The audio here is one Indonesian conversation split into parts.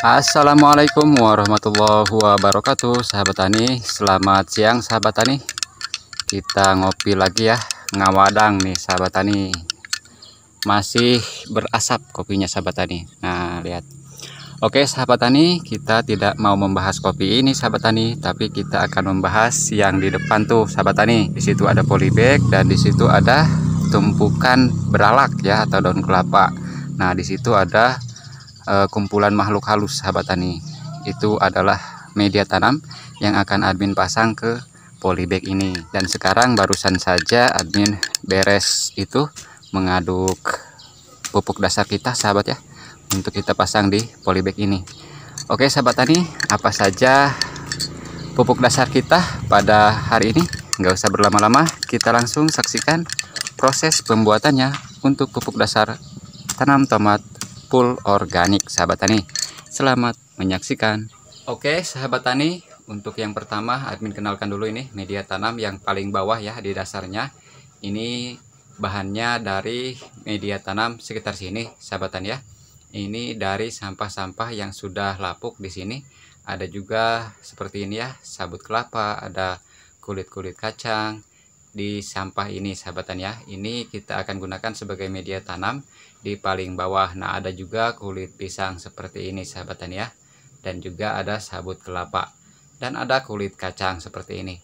Assalamualaikum warahmatullahi wabarakatuh sahabat tani selamat siang sahabat tani kita ngopi lagi ya ngawadang nih sahabat tani masih berasap kopinya sahabat tani nah lihat Oke sahabat tani kita tidak mau membahas kopi ini sahabat tani tapi kita akan membahas yang di depan tuh sahabat tani disitu ada polybag dan disitu ada tumpukan beralak ya atau daun kelapa nah disitu ada uh, kumpulan makhluk halus sahabat tani itu adalah media tanam yang akan admin pasang ke polybag ini dan sekarang barusan saja admin beres itu mengaduk pupuk dasar kita sahabat ya untuk kita pasang di polybag ini oke sahabat tani apa saja pupuk dasar kita pada hari ini nggak usah berlama-lama kita langsung saksikan proses pembuatannya untuk pupuk dasar tanam tomat full organik sahabat tani selamat menyaksikan oke sahabat tani untuk yang pertama admin kenalkan dulu ini media tanam yang paling bawah ya di dasarnya ini bahannya dari media tanam sekitar sini sahabat tani ya ini dari sampah-sampah yang sudah lapuk di sini ada juga seperti ini ya sabut kelapa ada kulit-kulit kacang di sampah ini sahabatan ya ini kita akan gunakan sebagai media tanam di paling bawah nah ada juga kulit pisang seperti ini sahabatan ya dan juga ada sabut kelapa dan ada kulit kacang seperti ini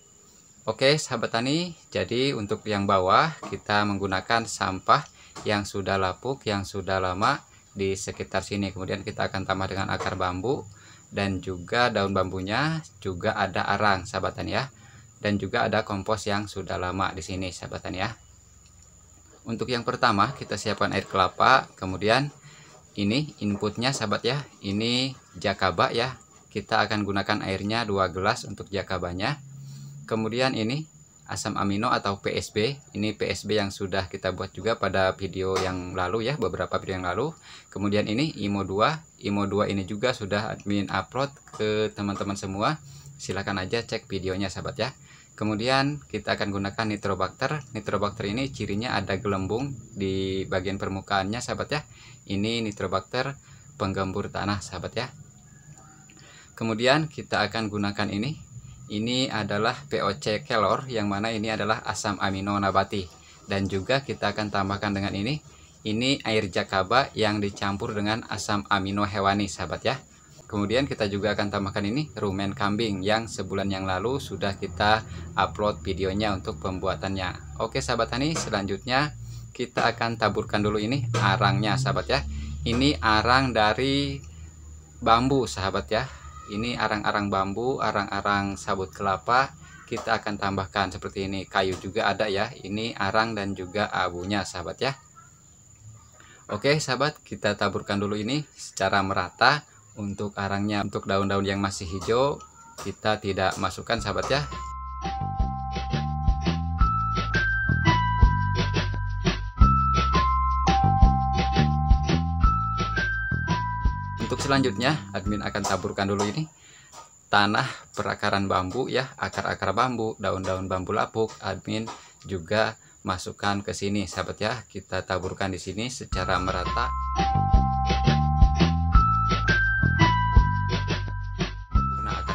oke sahabat tani jadi untuk yang bawah kita menggunakan sampah yang sudah lapuk yang sudah lama di sekitar sini kemudian kita akan tambah dengan akar bambu dan juga daun bambunya juga ada arang sahabatan ya dan juga ada kompos yang sudah lama di sini sahabatan ya untuk yang pertama kita siapkan air kelapa kemudian ini inputnya sahabat ya ini jakaba ya kita akan gunakan airnya 2 gelas untuk jakabanya kemudian ini asam amino atau PSB ini PSB yang sudah kita buat juga pada video yang lalu ya beberapa video yang lalu kemudian ini IMO2 IMO2 ini juga sudah admin upload ke teman-teman semua silahkan aja cek videonya sahabat ya Kemudian kita akan gunakan nitrobakter. Nitrobakter ini cirinya ada gelembung di bagian permukaannya sahabat ya. Ini nitrobakter penggembur tanah sahabat ya. Kemudian kita akan gunakan ini. Ini adalah POC kelor yang mana ini adalah asam amino nabati. Dan juga kita akan tambahkan dengan ini. Ini air jakaba yang dicampur dengan asam amino hewani sahabat ya. Kemudian kita juga akan tambahkan ini rumen kambing yang sebulan yang lalu sudah kita upload videonya untuk pembuatannya. Oke sahabat tani, selanjutnya kita akan taburkan dulu ini arangnya sahabat ya. Ini arang dari bambu sahabat ya. Ini arang-arang bambu, arang-arang sabut kelapa kita akan tambahkan seperti ini. Kayu juga ada ya. Ini arang dan juga abunya sahabat ya. Oke sahabat, kita taburkan dulu ini secara merata untuk arangnya untuk daun-daun yang masih hijau kita tidak masukkan sahabat ya untuk selanjutnya admin akan taburkan dulu ini tanah perakaran bambu ya akar-akar bambu daun-daun bambu lapuk admin juga masukkan ke sini sahabat ya kita taburkan di sini secara merata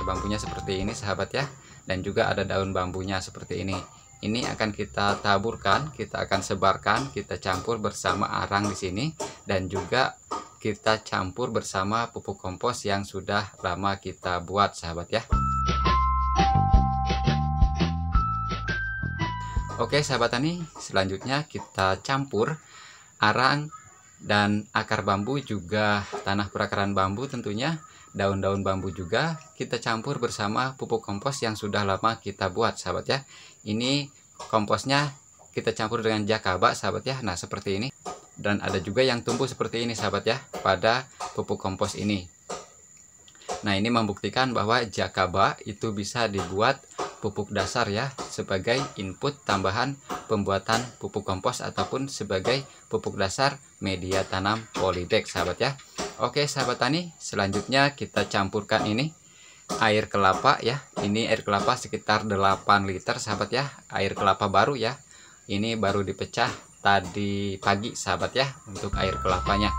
bambunya seperti ini sahabat ya dan juga ada daun bambunya seperti ini ini akan kita taburkan kita akan sebarkan kita campur bersama arang di sini dan juga kita campur bersama pupuk kompos yang sudah lama kita buat sahabat ya Oke sahabat tani selanjutnya kita campur arang dan akar bambu juga tanah perakaran bambu tentunya daun-daun bambu juga kita campur bersama pupuk kompos yang sudah lama kita buat sahabat ya ini komposnya kita campur dengan jakaba sahabat ya nah seperti ini dan ada juga yang tumbuh seperti ini sahabat ya pada pupuk kompos ini nah ini membuktikan bahwa jakaba itu bisa dibuat pupuk dasar ya sebagai input tambahan pembuatan pupuk kompos ataupun sebagai pupuk dasar media tanam polidek sahabat ya. Oke sahabat tani selanjutnya kita campurkan ini air kelapa ya. Ini air kelapa sekitar 8 liter sahabat ya. Air kelapa baru ya. Ini baru dipecah tadi pagi sahabat ya untuk air kelapanya.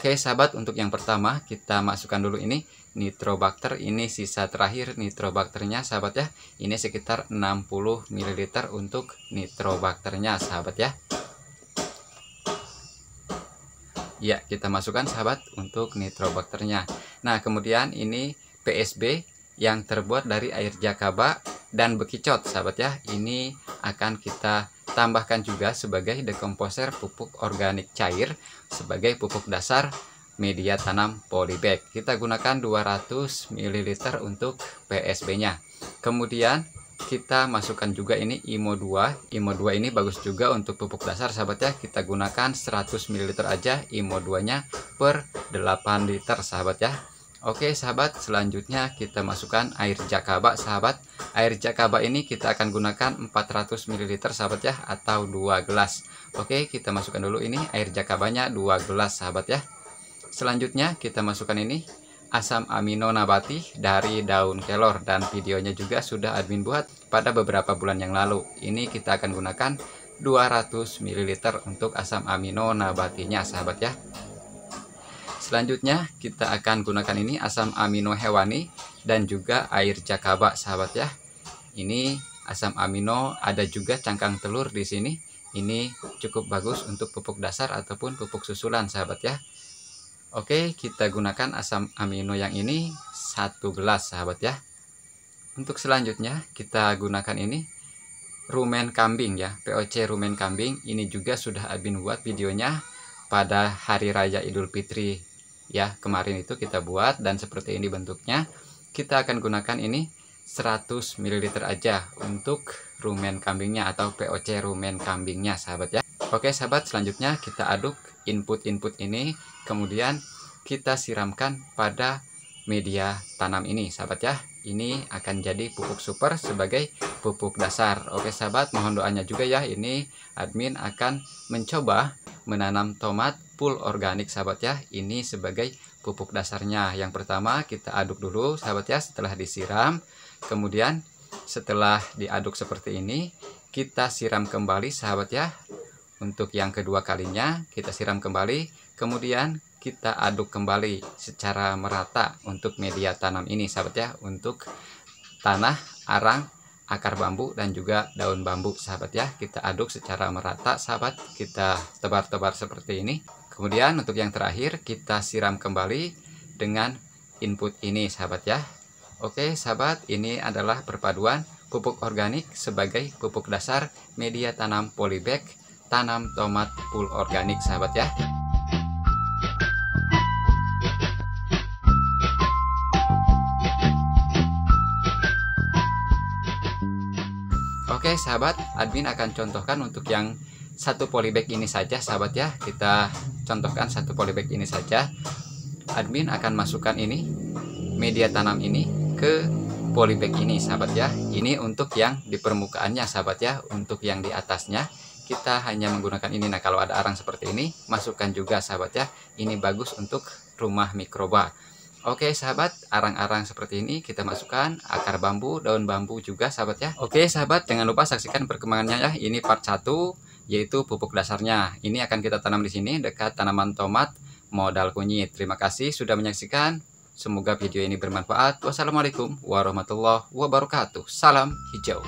Oke sahabat untuk yang pertama kita masukkan dulu ini nitrobakter ini sisa terakhir nitrobakternya sahabat ya ini sekitar 60 ml untuk nitrobakternya sahabat ya ya kita masukkan sahabat untuk nitrobakternya nah kemudian ini PSB yang terbuat dari air jakaba dan bekicot sahabat ya ini akan kita Tambahkan juga sebagai dekomposer pupuk organik cair sebagai pupuk dasar media tanam polybag. Kita gunakan 200 ml untuk PSB-nya. Kemudian kita masukkan juga ini IMO 2. IMO 2 ini bagus juga untuk pupuk dasar sahabat ya. Kita gunakan 100 ml aja IMO 2-nya per 8 liter sahabat ya. Oke sahabat, selanjutnya kita masukkan air jakaba sahabat. Air jakaba ini kita akan gunakan 400 ml sahabat ya atau 2 gelas. Oke, kita masukkan dulu ini air jakabanya 2 gelas sahabat ya. Selanjutnya kita masukkan ini asam amino nabati dari daun kelor dan videonya juga sudah admin buat pada beberapa bulan yang lalu. Ini kita akan gunakan 200 ml untuk asam amino nabatinya sahabat ya. Selanjutnya kita akan gunakan ini asam amino hewani dan juga air jakaba sahabat ya. Ini asam amino ada juga cangkang telur di sini. Ini cukup bagus untuk pupuk dasar ataupun pupuk susulan sahabat ya. Oke, kita gunakan asam amino yang ini satu gelas sahabat ya. Untuk selanjutnya kita gunakan ini rumen kambing ya, POC rumen kambing. Ini juga sudah Abin buat videonya pada hari raya Idul Fitri ya kemarin itu kita buat dan seperti ini bentuknya kita akan gunakan ini 100 ml aja untuk rumen kambingnya atau POC rumen kambingnya sahabat ya Oke sahabat selanjutnya kita aduk input-input ini kemudian kita siramkan pada media tanam ini sahabat ya ini akan jadi pupuk super sebagai pupuk dasar Oke sahabat mohon doanya juga ya ini admin akan mencoba menanam tomat full organik sahabat ya ini sebagai pupuk dasarnya yang pertama kita aduk dulu sahabat ya setelah disiram kemudian setelah diaduk seperti ini kita siram kembali sahabat ya untuk yang kedua kalinya kita siram kembali kemudian kita aduk kembali secara merata untuk media tanam ini sahabat ya untuk tanah arang akar bambu dan juga daun bambu sahabat ya kita aduk secara merata sahabat kita tebar-tebar seperti ini Kemudian untuk yang terakhir kita siram kembali dengan input ini sahabat ya. Oke sahabat ini adalah perpaduan pupuk organik sebagai pupuk dasar media tanam polybag tanam tomat full organik sahabat ya. Oke sahabat, admin akan contohkan untuk yang satu polybag ini saja sahabat ya. Kita contohkan satu polybag ini saja admin akan masukkan ini media tanam ini ke polybag ini sahabat ya ini untuk yang di permukaannya sahabat ya untuk yang di atasnya kita hanya menggunakan ini nah kalau ada arang seperti ini masukkan juga sahabat ya ini bagus untuk rumah mikroba Oke sahabat, arang-arang seperti ini kita masukkan akar bambu, daun bambu juga sahabat ya. Oke sahabat, jangan lupa saksikan perkembangannya ya. Ini part 1 yaitu pupuk dasarnya. Ini akan kita tanam di sini dekat tanaman tomat modal kunyit. Terima kasih sudah menyaksikan. Semoga video ini bermanfaat. Wassalamualaikum warahmatullahi wabarakatuh. Salam hijau.